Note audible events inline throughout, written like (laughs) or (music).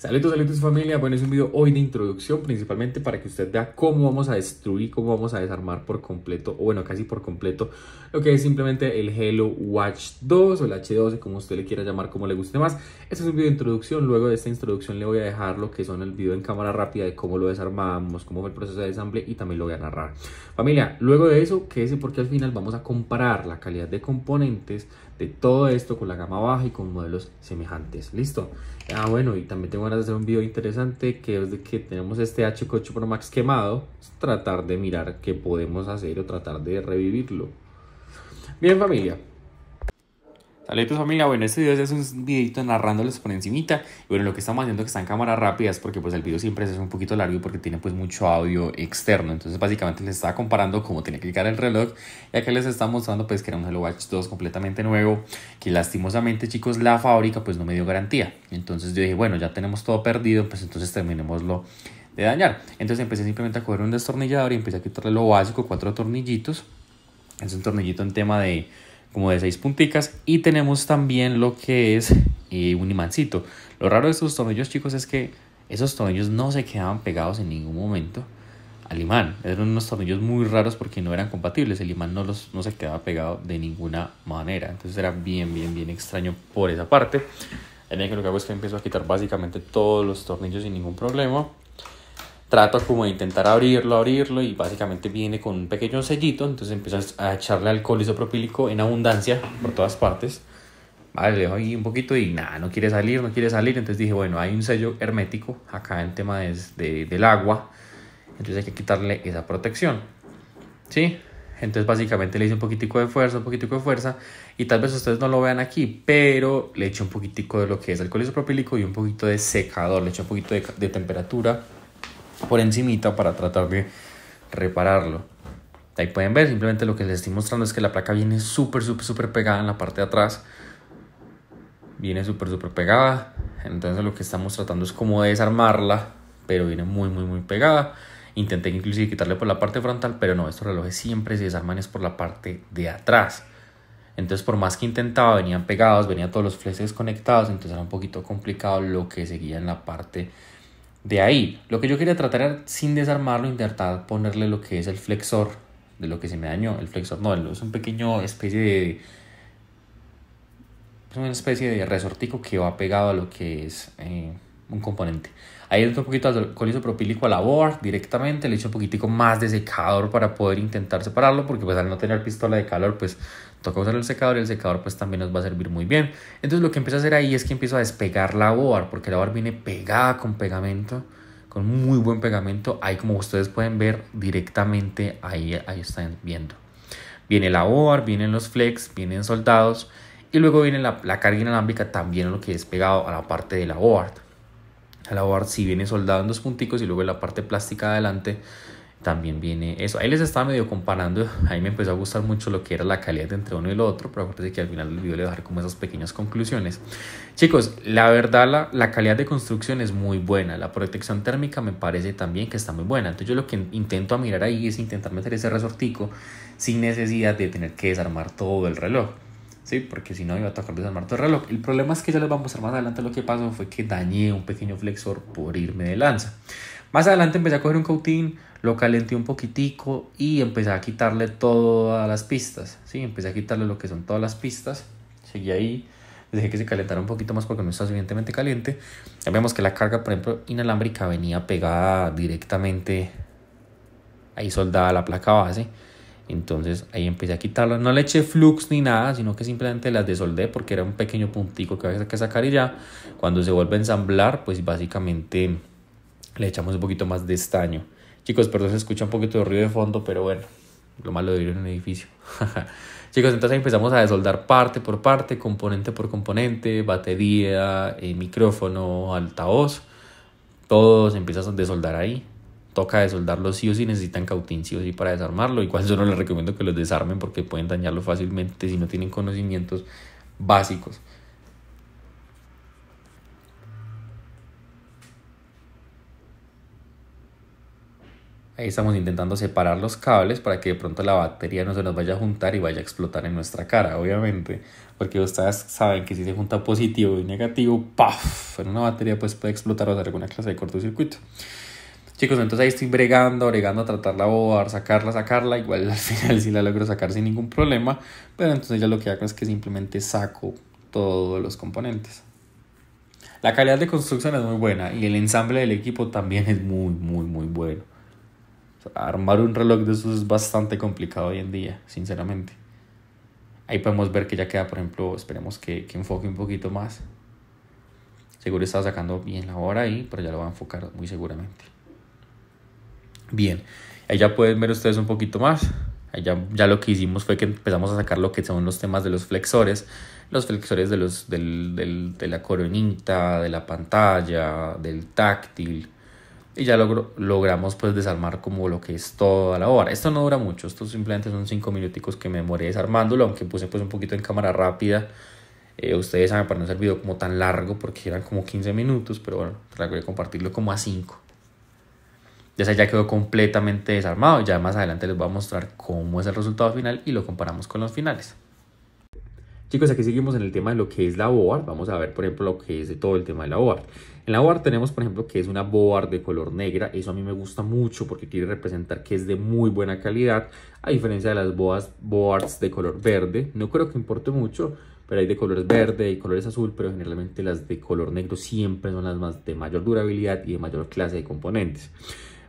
Saludos, saludos familia. Bueno, es un video hoy de introducción principalmente para que usted vea cómo vamos a destruir, cómo vamos a desarmar por completo, o bueno, casi por completo, lo que es simplemente el Hello Watch 2 o el H12, como usted le quiera llamar, como le guste más. Este es un video de introducción. Luego de esta introducción le voy a dejar lo que son el video en cámara rápida de cómo lo desarmamos, cómo fue el proceso de desamble y también lo voy a narrar. Familia, luego de eso, quédese porque al final vamos a comparar la calidad de componentes de todo esto con la gama baja y con modelos semejantes. Listo. Ah, bueno, y también tengo ganas de hacer un video interesante que es de que tenemos este h 8 Pro Max quemado. Tratar de mirar qué podemos hacer o tratar de revivirlo. Bien familia, Hola familia, bueno, este video es un videito narrándoles por encimita. Y bueno, lo que estamos haciendo es que está en cámara rápida porque pues el video siempre es un poquito largo porque tiene pues mucho audio externo. Entonces básicamente les estaba comparando cómo tiene que llegar el reloj. Y acá les está mostrando pues que era un Hello Watch 2 completamente nuevo. Que lastimosamente chicos la fábrica pues no me dio garantía. Entonces yo dije, bueno, ya tenemos todo perdido, pues entonces terminémoslo de dañar. Entonces empecé simplemente a coger un destornillador y empecé a quitarle lo básico, cuatro tornillitos. Es un tornillito en tema de como de seis punticas y tenemos también lo que es eh, un imancito. Lo raro de estos tornillos chicos es que esos tornillos no se quedaban pegados en ningún momento al imán. Eran unos tornillos muy raros porque no eran compatibles. El imán no, los, no se quedaba pegado de ninguna manera. Entonces era bien, bien, bien extraño por esa parte. En el que lo que hago es que empiezo a quitar básicamente todos los tornillos sin ningún problema. Trato como de intentar abrirlo, abrirlo y básicamente viene con un pequeño sellito, entonces empiezas a echarle alcohol isopropílico en abundancia por todas partes. Vale, le dejo un poquito y nada, no quiere salir, no quiere salir. Entonces dije, bueno, hay un sello hermético acá en tema de, del agua, entonces hay que quitarle esa protección. ¿Sí? Entonces básicamente le hice un poquitico de fuerza, un poquitico de fuerza. Y tal vez ustedes no lo vean aquí, pero le eché un poquitico de lo que es alcohol isopropílico y un poquito de secador. Le eché un poquito de temperatura por encimita para tratar de repararlo. Ahí pueden ver, simplemente lo que les estoy mostrando es que la placa viene súper, súper, súper pegada en la parte de atrás. Viene súper, súper pegada. Entonces lo que estamos tratando es como desarmarla, pero viene muy, muy, muy pegada. Intenté inclusive quitarle por la parte frontal, pero no, estos relojes siempre se desarman es por la parte de atrás. Entonces, por más que intentaba, venían pegados, venían todos los flechas conectados, entonces era un poquito complicado lo que seguía en la parte de ahí, lo que yo quería tratar era, sin desarmarlo, intentar ponerle lo que es el flexor de lo que se me dañó. El flexor no, es un pequeño especie de... Es una especie de resortico que va pegado a lo que es eh, un componente. Ahí le hecho un poquito de alcohol a la board directamente, le echo un poquitico más de secador para poder intentar separarlo, porque pues al no tener pistola de calor, pues toca usar el secador y el secador pues también nos va a servir muy bien. Entonces lo que empiezo a hacer ahí es que empiezo a despegar la board, porque la board viene pegada con pegamento, con muy buen pegamento. Ahí como ustedes pueden ver directamente, ahí, ahí están viendo. Viene la board, vienen los flex, vienen soldados y luego viene la, la carga inalámbrica también lo que es pegado a la parte de la board la viene soldado en dos punticos y luego la parte plástica adelante también viene eso. Ahí les estaba medio comparando, (laughs) ahí me empezó a gustar mucho lo que era la calidad entre uno y el otro, pero acuérdense que al final del video les dejar como esas pequeñas conclusiones. Chicos, la verdad la, la, calidad de construcción es muy buena, la protección térmica me parece también que está muy buena, entonces yo lo que intento mirar ahí es intentar meter ese resortico sin necesidad de tener que desarmar todo el reloj. ¿sí? Porque si no iba a tocar desarmar todo reloj. El problema es que ya les voy a mostrar más adelante lo que pasó fue que dañé un pequeño flexor por irme de lanza. Más adelante empecé a coger un cautín, lo calenté un poquitico y empecé a quitarle todas las pistas, ¿sí? Empecé a quitarle lo que son todas las pistas, seguí ahí, dejé que se calentara un poquito más porque no estaba suficientemente caliente. Ya vemos que la carga, por ejemplo, inalámbrica venía pegada directamente ahí soldada a la placa base. Entonces ahí empecé a quitarlas. No le eché flux ni nada, sino que simplemente las desoldé porque era un pequeño puntico que había que sacar y ya. Cuando se vuelve a ensamblar, pues básicamente le echamos un poquito más de estaño. Chicos, perdón, se escucha un poquito de ruido de fondo, pero bueno, lo malo de vivir en un edificio. (laughs) Chicos, entonces empezamos a desoldar parte por parte, componente por componente, batería, eh, micrófono, altavoz. Todos empieza a desoldar ahí toca soldarlo sí o sí, necesitan cautín sí o para desarmarlo, igual yo no les recomiendo que los desarmen porque pueden dañarlo fácilmente si no tienen conocimientos básicos. Ahí estamos intentando separar los cables para que de pronto la batería no se nos vaya a juntar y vaya a explotar en nuestra cara, obviamente. Porque ustedes saben que si se junta positivo y negativo, ¡paf! En una batería pues puede explotar o hacer alguna clase de cortocircuito. Chicos, entonces ahí estoy bregando, bregando a tratar la boda, sacarla, sacarla. Igual al (laughs) final sí la logro sacar sin ningún problema. Pero entonces ya lo que hago es que simplemente saco todos los componentes. La calidad de construcción es muy buena y el ensamble del equipo también es muy, muy, muy bueno. armar un reloj de esos es bastante complicado hoy en día, sinceramente. Ahí podemos ver que ya queda, por ejemplo, esperemos que, enfoque un poquito más. Seguro estaba sacando bien la hora ahí, pero ya lo va a enfocar muy seguramente. Bien, ahí ya pueden ver ustedes un poquito más. allá ya, lo que hicimos fue que empezamos a sacar lo que son los temas de los flexores, los flexores de, los, de la coronita, de la pantalla, del táctil. Y ya logramos pues desarmar como lo que es toda la hora Esto no dura mucho, esto simplemente son 5 minuticos que me demoré desarmándolo, aunque puse pues un poquito en cámara rápida. Eh, ustedes saben para no ser video como tan largo porque eran como 15 minutos, pero bueno, traté de compartirlo como a 5. Ya se ya quedó completamente desarmado. Ya más adelante les voy a mostrar cómo es el resultado final y lo comparamos con los finales. Chicos, aquí seguimos en el tema de lo que es la board. Vamos a ver, por ejemplo, lo que es de todo el tema de la board. En la board tenemos, por ejemplo, que es una board de color negra. Eso a mí me gusta mucho porque quiere representar que es de muy buena calidad. A diferencia de las boards de color verde. No creo que importe mucho, pero hay de colores verde y colores azul. Pero generalmente las de color negro siempre son las más de mayor durabilidad y de mayor clase de componentes.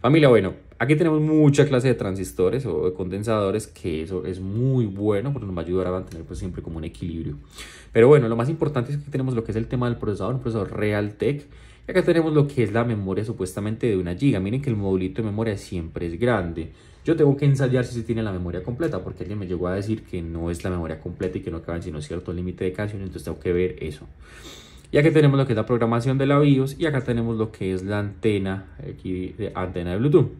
Familia, bueno, aquí tenemos mucha clase de transistores o de condensadores, que eso es muy bueno porque nos va a ayudar a mantener pues, siempre como un equilibrio. Pero bueno, lo más importante es que tenemos lo que es el tema del procesador, un procesador Realtek. Y acá tenemos lo que es la memoria supuestamente de una giga. Miren que el modulito de memoria siempre es grande. Yo tengo que ensayar si se tiene la memoria completa, porque alguien me llegó a decir que no es la memoria completa y que no acaban sino cierto límite de canción entonces tengo que ver eso. Y aquí tenemos lo que es la programación de la BIOS y acá tenemos lo que es la antena, aquí, de antena de Bluetooth.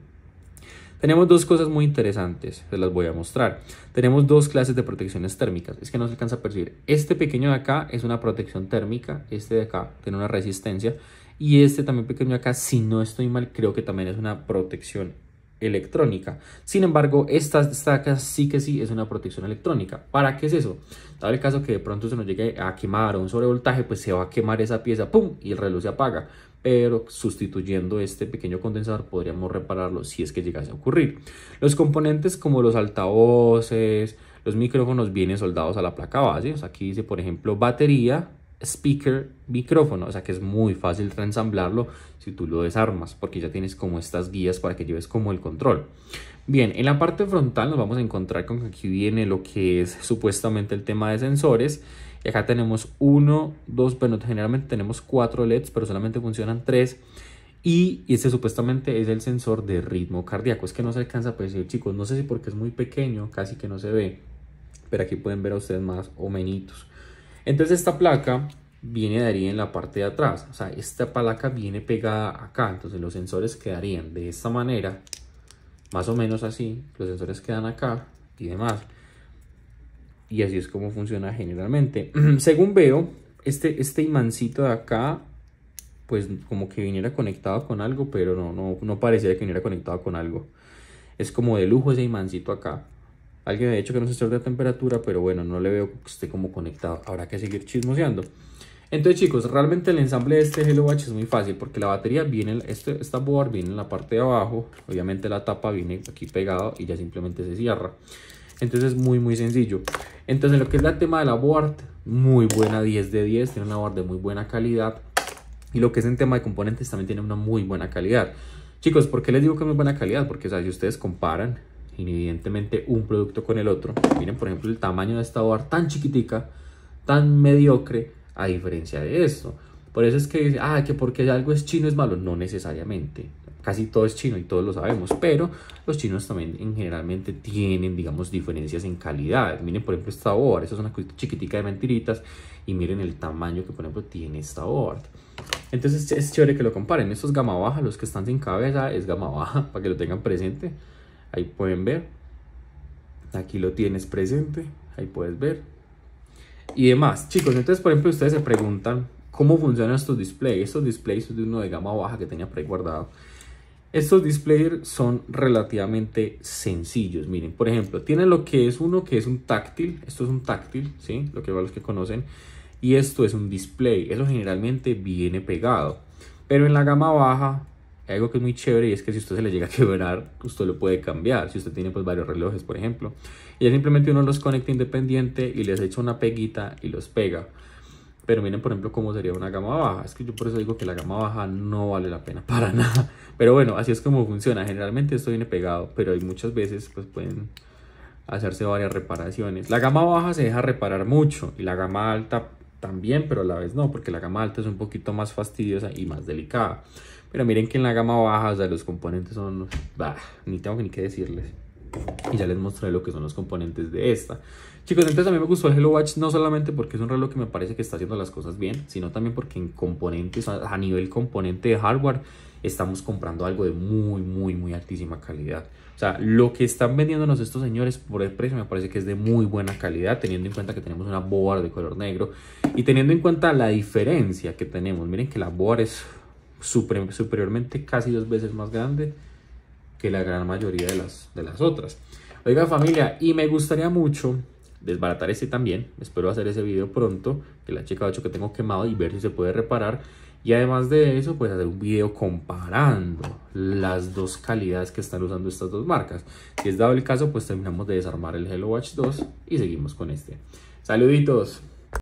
Tenemos dos cosas muy interesantes, se las voy a mostrar. Tenemos dos clases de protecciones térmicas, es que no se alcanza a percibir. Este pequeño de acá es una protección térmica, este de acá tiene una resistencia y este también pequeño de acá, si no estoy mal, creo que también es una protección electrónica. Sin embargo, esta estaca sí que sí es una protección electrónica. ¿Para qué es eso? Dado el caso que de pronto se nos llegue a quemar un sobrevoltaje, pues se va a quemar esa pieza, ¡pum! y el reloj se apaga. Pero sustituyendo este pequeño condensador podríamos repararlo si es que llegase a ocurrir. Los componentes como los altavoces, los micrófonos vienen soldados a la placa base. aquí dice, por ejemplo, batería, speaker micrófono, o sea que es muy fácil reensamblarlo si tú lo desarmas porque ya tienes como estas guías para que lleves como el control. Bien, en la parte frontal nos vamos a encontrar con que aquí viene lo que es supuestamente el tema de sensores y acá tenemos uno, dos, bueno generalmente tenemos cuatro LEDs pero solamente funcionan tres y este supuestamente es el sensor de ritmo cardíaco, es que no se alcanza a decir, chicos, no sé si porque es muy pequeño, casi que no se ve, pero aquí pueden ver a ustedes más o menitos entonces esta placa viene de ahí en la parte de atrás, o sea, esta placa viene pegada acá, entonces los sensores quedarían de esta manera, más o menos así, los sensores quedan acá y demás. Y así es como funciona generalmente. (clears throat) Según veo, este, este imancito de acá, pues como que viniera conectado con algo, pero no, no, no parecía que viniera conectado con algo. Es como de lujo ese imancito acá. Alguien ha dicho que no se sensor de temperatura, pero bueno, no le veo que esté como conectado. Habrá que seguir chismoseando. Entonces chicos, realmente el ensamble de este Hello Watch es muy fácil porque la batería viene, este, esta board viene en la parte de abajo, obviamente la tapa viene aquí pegado y ya simplemente se cierra. Entonces es muy muy sencillo. Entonces lo que es el tema de la board, muy buena 10 de 10, tiene una board de muy buena calidad. Y lo que es en tema de componentes también tiene una muy buena calidad. Chicos, ¿por qué les digo que es muy buena calidad? Porque o sea, si ustedes comparan evidentemente un producto con el otro. Miren, por ejemplo, el tamaño de esta bar tan chiquitica, tan mediocre, a diferencia de esto. Por eso es que ah, que porque algo es chino es malo. No necesariamente. Casi todo es chino y todos lo sabemos, pero los chinos también en generalmente tienen, digamos, diferencias en calidad. Miren, por ejemplo, esta board, esa es una chiquitica de mentiritas y miren el tamaño que, por ejemplo, tiene esta board. Entonces es chévere que lo comparen. Estos gama baja, los que están sin cabeza, es gama baja, (laughs) para que lo tengan presente. Ahí pueden ver. Aquí lo tienes presente. Ahí puedes ver. Y demás. Chicos, entonces por ejemplo ustedes se preguntan cómo funcionan estos displays. Estos displays son de uno de gama baja que tenía preguardado, Estos displays son relativamente sencillos. Miren, por ejemplo, tienen lo que es uno que es un táctil. Esto es un táctil, ¿sí? Lo que los que conocen. Y esto es un display. Eso generalmente viene pegado. Pero en la gama baja algo que es muy chévere y es que si usted se le llega a quebrar, usted lo puede cambiar. Si usted tiene pues varios relojes, por ejemplo. Y ya simplemente uno los conecta independiente y les echa una peguita y los pega. Pero miren, por ejemplo, cómo sería una gama baja. Es que yo por eso digo que la gama baja no vale la pena (laughs) para nada. Pero bueno, así es como funciona. Generalmente esto viene pegado, pero hay muchas veces pues pueden hacerse varias reparaciones. La gama baja se deja reparar mucho y la gama alta también, pero a la vez no, porque la gama alta es un poquito más fastidiosa y más delicada. Pero miren que en la gama baja, o sea, los componentes son... Bah, ni tengo ni qué decirles. Y ya les mostré lo que son los componentes de esta. Chicos, entonces a mí me gustó el Hello Watch no solamente porque es un reloj que me parece que está haciendo las cosas bien, sino también porque en componentes, a nivel componente de hardware, estamos comprando algo de muy, muy, muy altísima calidad. O sea, lo que están vendiéndonos estos señores por el precio me parece que es de muy buena calidad, teniendo en cuenta que tenemos una board de color negro y teniendo en cuenta la diferencia que tenemos. Miren que la board es superiormente casi dos veces más grande que la gran mayoría de las, de las otras. Oiga familia, y me gustaría mucho desbaratar este también. Espero hacer ese video pronto, que la chica 8 que tengo quemado y ver si se puede reparar. Y además de eso, pues hacer un video comparando las dos calidades que están usando estas dos marcas. Si es dado el caso, pues terminamos de desarmar el Hello Watch 2 y seguimos con este. Saluditos.